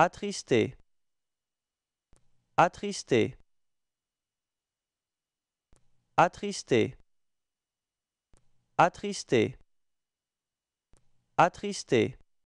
attristé, attristé, attristé, attristé, attristé.